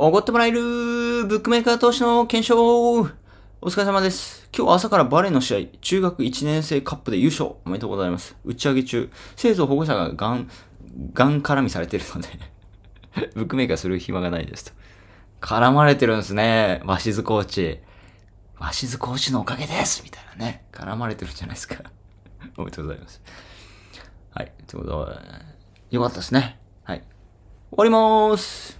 おごってもらえるブックメーカー投資の検証お疲れ様です。今日朝からバレーの試合、中学1年生カップで優勝おめでとうございます。打ち上げ中、生徒保護者がガン、ガン絡みされてるので ブックメーカーする暇がないですと。絡まれてるんですね、鷲津コーチ。鷲津コーチのおかげですみたいなね、絡まれてるじゃないですか おめでとうございます。はい、ということで、よかったですね。はい。終わりまーす